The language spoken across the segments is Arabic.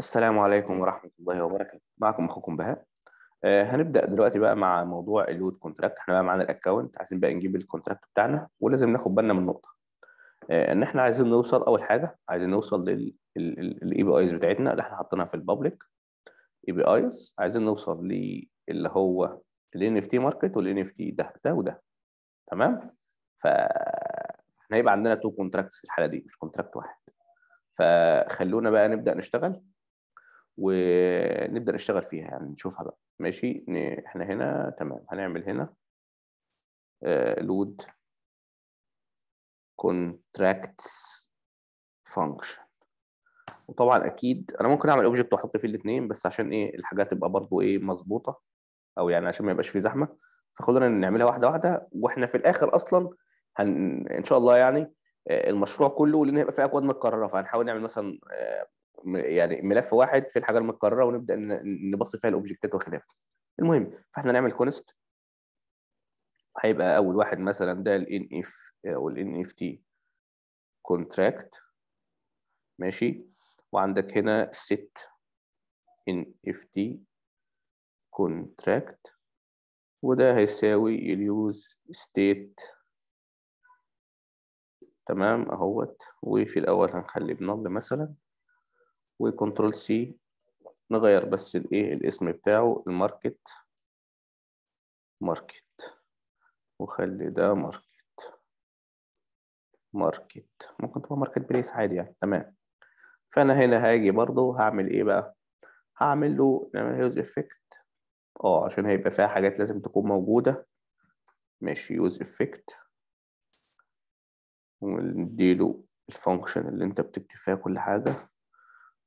السلام عليكم ورحمة الله وبركاته معكم أخوكم بهاء آه هنبدأ دلوقتي بقى مع موضوع اللود كونتراكت احنا بقى معانا الأكونت عايزين بقى نجيب الكونتراكت بتاعنا ولازم ناخد بالنا من نقطة آه إن احنا عايزين نوصل أول حاجة عايزين نوصل للإي بي أيز بتاعتنا اللي احنا حاطينها في البابليك إي بي أيز عايزين نوصل للي هو الـ NFT اف تي ماركت والان اف تي ده ده وده تمام فاحنا هيبقى عندنا تو كونتراكتس في الحالة دي مش كونتراكت واحد فخلونا بقى نبدأ نشتغل ونبدا نشتغل فيها يعني نشوفها بقى ماشي احنا هنا تمام هنعمل هنا لود آه، contracts function وطبعا اكيد انا ممكن اعمل اوبجكت واحط فيه الاثنين بس عشان ايه الحاجات تبقى برضو ايه مظبوطه او يعني عشان ما يبقاش في زحمه فخلونا نعملها واحده واحده واحنا في الاخر اصلا هن ان شاء الله يعني آه، المشروع كله لان هيبقى فيه اكواد متكرره فهنحاول نعمل مثلا آه، يعني ملف واحد في الحاجه المتكرره ونبدا نبص فيها الاوبجكتات وخلافه المهم فاحنا نعمل كونست هيبقى اول واحد مثلا ده ال اف او ال تي كونتراكت ماشي وعندك هنا ست اف تي كونتراكت وده هيساوي اليوز ستيت تمام اهوت وفي الاول هنخلي بنل مثلا وكنترول سي نغير بس الايه الاسم بتاعه الماركت ماركت وخلي ده ماركت ماركت ممكن تبقى ماركت بليس عادي يعني تمام فانا هنا هاجي برضو هعمل ايه بقى هعمل له نعمل يوز افكت اه عشان هيبقى فيها حاجات لازم تكون موجوده ماشي يوز افكت ونديله الفانكشن اللي انت بتكتب فيها كل حاجه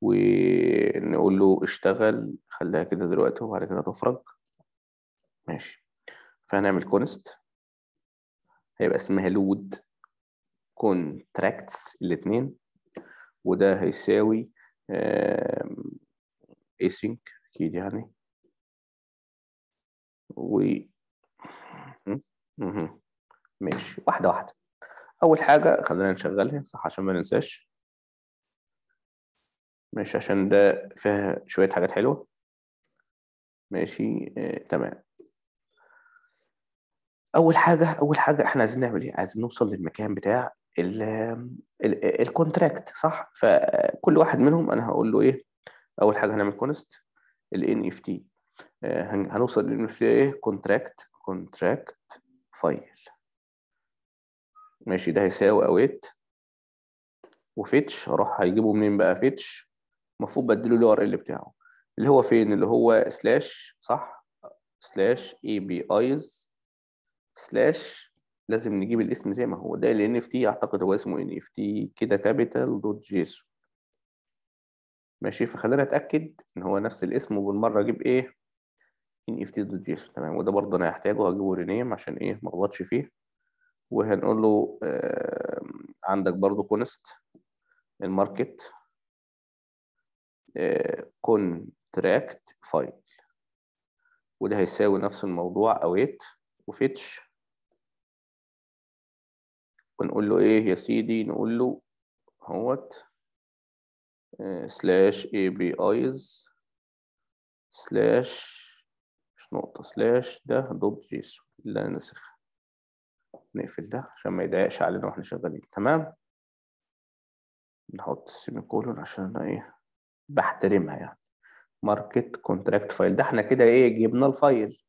ونقول له اشتغل خليها كده دلوقتي وبعد كده تفرج ماشي فهنعمل كونست هيبقى اسمها لود كونتراكتس الاثنين وده هيساوي async اكيد يعني و ماشي واحده واحده اول حاجه خلينا نشغلها صح عشان ما ننساش ماشي عشان ده فيها شوية حاجات حلوة ماشي آه، تمام أول حاجة أول حاجة إحنا عايزين نعمل إيه؟ عايزين نوصل للمكان بتاع الكونتراكت صح؟ فكل واحد منهم أنا هقول له إيه؟ أول حاجة هنعمل كونست الـ NFT هنوصل للـ NFT e إيه؟ كونتراكت كونتراكت فايل ماشي ده هيساوي أويت وفيتش هروح هيجيبه منين بقى فيتش المفروض بديله له ار ال بتاعه اللي هو فين اللي هو سلاش صح سلاش اي بي ايز سلاش لازم نجيب الاسم زي ما هو ده ال اف تي اعتقد هو اسمه ان اف تي كده كابيتال دوت جيسو ماشي فخلينا اتاكد ان هو نفس الاسم وبالمره اجيب ايه ان اف تي دوت جيسو تمام وده برضه انا هحتاجه هجيبه رينيم عشان ايه ما اغلطش فيه وهنقول له آه عندك برضه كونست الماركت contract file وده هيساوي نفس الموضوع await وفيتش ونقول له ايه يا سيدي نقول له هوت سلاش اي بي ايز سلاش مش نقطة سلاش ده دوت جيسون اللي انا نسخها نقفل ده عشان ما يضايقش علينا واحنا شغالين تمام نحط السيمي كولون عشان ايه بحترمها يعني ماركت كونتراكت فايل ده احنا كده ايه جبنا الفايل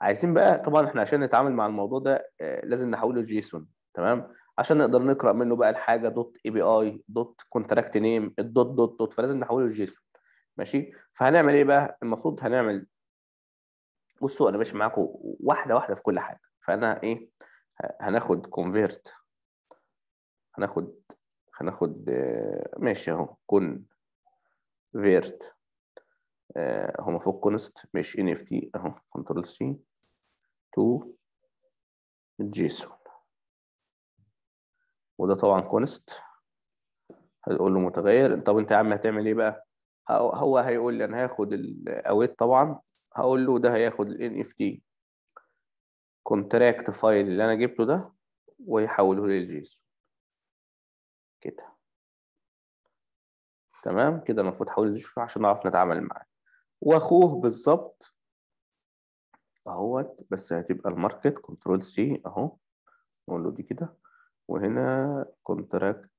عايزين بقى طبعا احنا عشان نتعامل مع الموضوع ده آه، لازم نحوله لجيسون تمام عشان نقدر نقرا منه بقى الحاجه دوت اي بي اي دوت كونتراكت نيم الدوت دوت دوت فلازم نحوله لجيسون ماشي فهنعمل ايه بقى المفروض هنعمل بصوا انا ماشي معاكم واحده واحده في كل حاجه فانا ايه هناخد كونفيرت هناخد هناخد آه، ماشي اهو كون فيرت اهو فوق المفروض كونست مش ان اف تي اهو كنترول سي تو جيسون وده طبعا كونست هتقول له متغير طب انت يا عم هتعمل ايه بقى هو هيقول لي انا هاخد الاويت طبعا هقول له ده هياخد ان اف تي كونتراكت فايل اللي انا جبته ده ويحوله للجيسون كده تمام كده المفروض حول شهور عشان نعرف نتعامل معاه واخوه بالظبط اهوت بس هتبقى الماركت كنترول سي اهو نقول له دي كده وهنا كونتراكت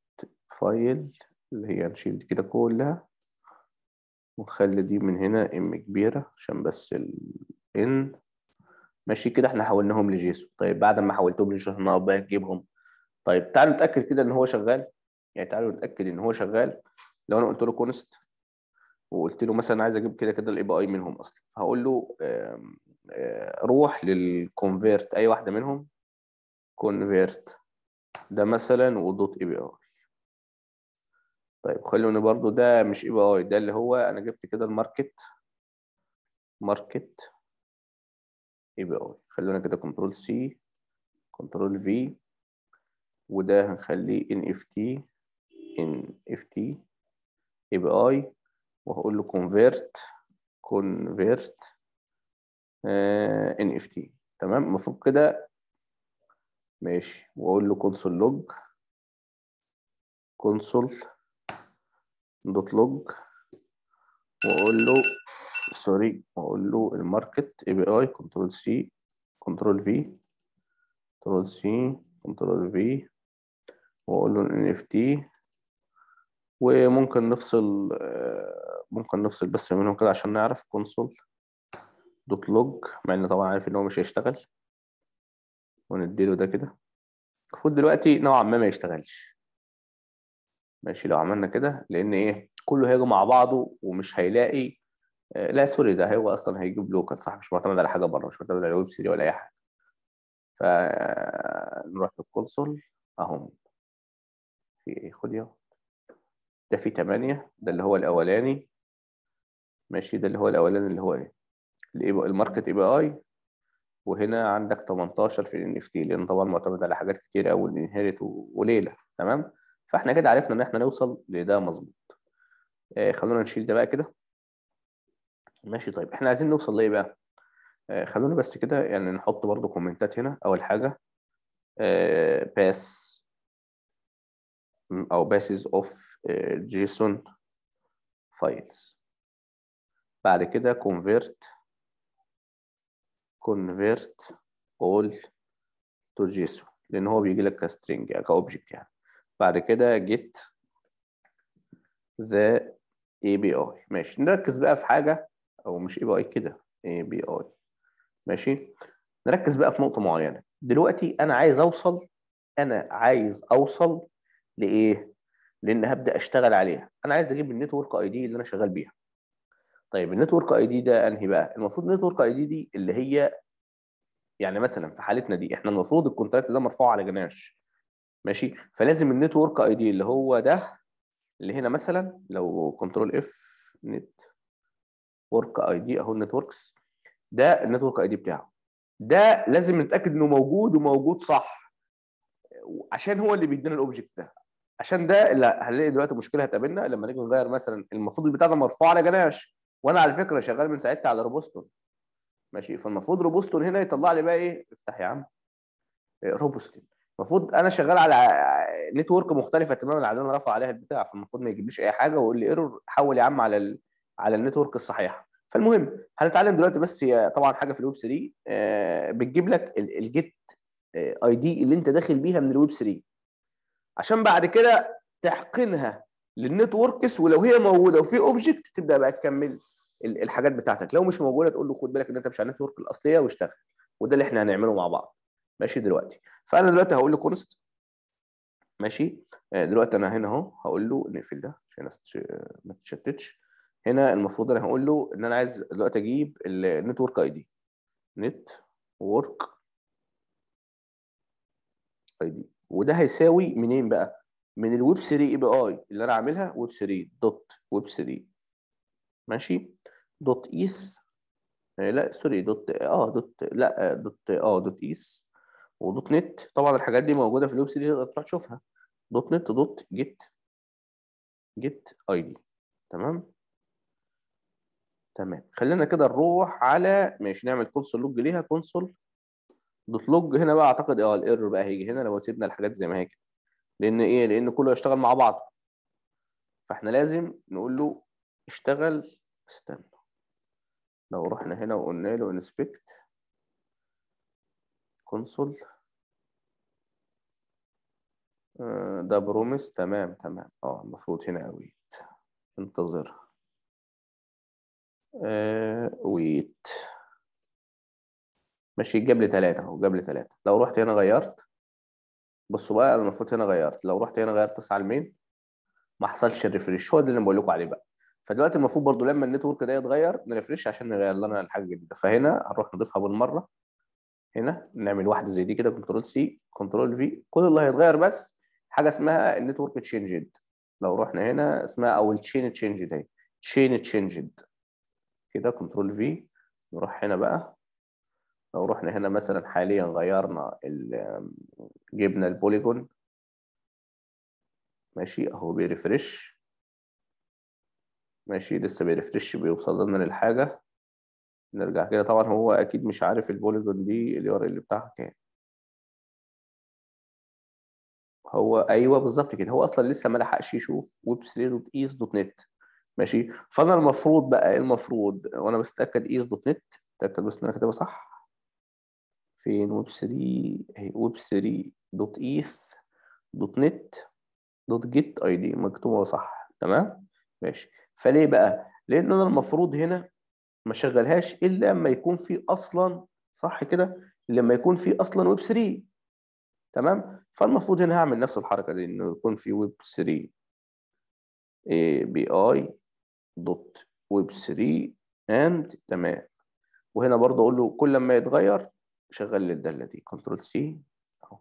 فايل اللي هي نشيل دي كده كلها ونخلي دي من هنا ام كبيره عشان بس الان ماشي كده احنا حولناهم لجيسون طيب بعد ما حولتهم لجيسون بقى نجيبهم طيب تعالوا نتاكد كده ان هو شغال يعني تعالوا نتاكد ان هو شغال لو انا قلت له كونست وقلت له مثلا عايز اجيب كده كده الاي بي اي منهم اصلا هقول له آه، روح للكونفيرت اي واحده منهم كونفيرت ده مثلا ودوت اي بي اي طيب خلوني برضو ده مش اي بي اي ده اللي هو انا جبت كده الماركت ماركت اي بي اي خلونا كده كنترول سي كنترول في وده هنخليه ان اف تي ان اف تي اي بي اي وهقول له convert convert ان اف تي تمام المفروض كده ماشي واقول له كونسول لوج كونسول دوت لوج واقول له سوري واقول له الماركت اي بي اي كنترول سي كنترول في كنترول سي كنترول في واقول له ان اف تي وممكن نفصل آه، ممكن نفصل بس منهم كده عشان نعرف كونسول دوت لوج مع ان طبعا عارف ان هو مش هيشتغل ونديله ده كده المفروض دلوقتي نوعا ما ما يشتغلش ماشي لو عملنا كده لان ايه كله هيجي مع بعضه ومش هيلاقي آه، لا سوري ده هو اصلا هيجيب لوكال صح مش معتمد على حاجه بره مش معتمد على ويب سيري ولا اي حاجه فنروح آه، للكونسول اهو في ايه خد يلا ده فيه 8 ده اللي هو الاولاني ماشي ده اللي هو الاولاني اللي هو ايه الماركت اي بي اي وهنا عندك 18 في الان اف تي لان طبعا معتمد على حاجات كتير قوي الانهيرت وليله تمام فاحنا كده عرفنا ان احنا نوصل لده مظبوط آه خلونا نشيل ده بقى كده ماشي طيب احنا عايزين نوصل لايه بقى آه خلونا بس كده يعني نحط برضو كومنتات هنا اول حاجه آه باس او باسز اوف جيسون فايلز بعد كده convert convert all to JSON لان هو بيجي لك كسترينج يعني، كاوبجكت يعني بعد كده get the API ماشي نركز بقى في حاجه او مش API كده API ماشي نركز بقى في نقطه معينه دلوقتي انا عايز اوصل انا عايز اوصل لإيه؟ لأن هبدأ أشتغل عليها أنا عايز أجيب النتورك أي دي اللي أنا شغال بيها طيب النتورك أي دي ده أنهي بقى؟ المفروض النتورك أي دي دي اللي هي يعني مثلا في حالتنا دي احنا المفروض الكونتراكت ده مرفوع على جناش ماشي فلازم النتورك اي دي اللي هو ده اللي هنا مثلا لو كنترول اف نت ورك اي دي اهو النتوركس ده النتورك اي دي بتاعه ده لازم نتاكد انه موجود وموجود صح عشان هو اللي بيدينا الاوبجكت ده عشان ده اللي هنلاقي دلوقتي مشكله هتقابلنا لما نيجي نغير مثلا المفروض البتاع ده مرفوع على جناش وانا على فكره شغال من ساعتها على روبوستون ماشي فالمفروض روبوستون هنا يطلع لي بقى ايه افتح يا عم إيه، روبوستون المفروض انا شغال على نتورك مختلفه تماما عن اللي انا رافع عليها البتاع فالمفروض ما يجيبليش اي حاجه ويقول لي ايرور حول يا عم على ال... على النتورك الصحيحه فالمهم هنتعلم دلوقتي بس هي طبعا حاجه في الويب 3 آه، بتجيب لك الجيت آه، اي دي اللي انت داخل بيها من الويب 3 عشان بعد كده تحقنها للنتوركس ولو هي موجوده وفي اوبجكت تبدا بقى تكمل الحاجات بتاعتك لو مش موجوده تقول له خد بالك ان انت مش على النتورك الاصليه واشتغل وده اللي احنا هنعمله مع بعض ماشي دلوقتي فانا دلوقتي هقول له كونست ماشي آه، دلوقتي انا هنا اهو هقول له نقفل ده عشان ما تتشتتش هنا المفروض انا هقول له ان انا عايز دلوقتي اجيب النتورك اي دي نت ورك اي دي وده هيساوي منين بقى؟ من الويب 3 اي بي اي اللي انا عاملها ويب 3 دوت ويب 3 ماشي دوت ايث آه، لا سوري دوت اه دوت لا دوت اه دوت ايث آه، ودوت نت طبعا الحاجات دي موجوده في الويب 3 تقدر تروح تشوفها دوت نت دوت جيت جيت اي دي تمام تمام خلينا كده نروح على ماشي نعمل كونسول لوج ليها كونسول دوت لوج هنا بقى اعتقد اه الايرور بقى هيجي هنا لو سيبنا الحاجات زي ما هي كده لان ايه لان كله هيشتغل مع بعضه فاحنا لازم نقول له اشتغل استنى لو رحنا هنا وقلنا له انسبكت آه، كونسول ده بروميس تمام تمام اه المفروض هنا اويت انتظر آه ويت ماشي جاب لي ثلاثة اهو جاب لي ثلاثة لو رحت هنا غيرت بصوا بقى انا المفروض هنا غيرت لو رحت هنا غيرت تسعة المين ما حصلش الريفريش هو ده اللي بقول لكم عليه بقى فدلوقتي المفروض برضو لما النتورك ده يتغير نريفريش عشان نغير لنا الحاجة الجديدة فهنا هنروح نضيفها بالمرة هنا نعمل واحدة زي دي كده كنترول سي كنترول في كل اللي هيتغير بس حاجة اسمها النتورك تشينجد لو رحنا هنا اسمها او التشين تشينجد اهي تشين تشينجد كده كنترول في نروح هنا بقى لو رحنا هنا مثلا حاليا غيرنا جبنا البوليجون ماشي اهو بيرفرش ماشي لسه بيرفرش بيوصل لنا للحاجة نرجع كده طبعا هو اكيد مش عارف البوليجون دي الار اللي بتاعها كام هو ايوه بالظبط كده هو اصلا لسه ما لحقش يشوف ويب 3 دوت ايز دوت نت ماشي فانا المفروض بقى المفروض وانا بستاكد ايز دوت نت اتاكد بس ان انا كاتبها صح فين ويب 3 اهي ويب 3 دوت ايث دوت نت دوت جيت اي دي مكتوبه صح تمام ماشي فليه بقى لان انا المفروض هنا ما اشغلهاش الا لما يكون في اصلا صح كده لما يكون في اصلا ويب 3 تمام فالمفروض هنا هعمل نفس الحركه دي انه يكون في ويب 3 بي اي دوت ويب 3 اند تمام وهنا برضه اقول له كل ما يتغير شغل الداله دي كنترول سي اهو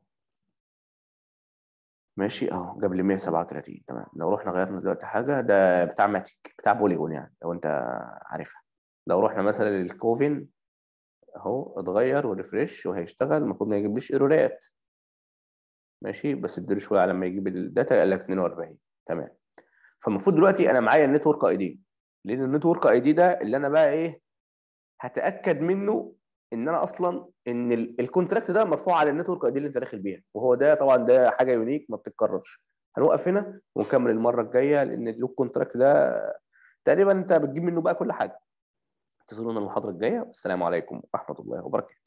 ماشي اهو جاب لي 137 تمام لو رحنا غيرنا دلوقتي حاجه ده بتاع ماتيك بتاع بوليجون يعني لو انت عارفها لو رحنا مثلا للكوفين اهو اتغير وريفرش وهيشتغل المفروض ما يجيبليش ايرورات ماشي بس اديله شويه على ما يجيب الداتا قال لك 42 تمام فالمفروض دلوقتي انا معايا النتورك اي دي لان النتورك اي دي ده اللي انا بقى ايه هتاكد منه ان انا اصلا ان الكونتراكت ده مرفوع على النتورك دي اللي انت داخل بيها وهو ده طبعا ده حاجه يونيك ما بتتكررش هنوقف هنا ونكمل المره الجايه لان اللوك كونتراكت ده تقريبا انت بتجيب منه بقى كل حاجه انتظرونا المحاضره الجايه والسلام عليكم ورحمه الله وبركاته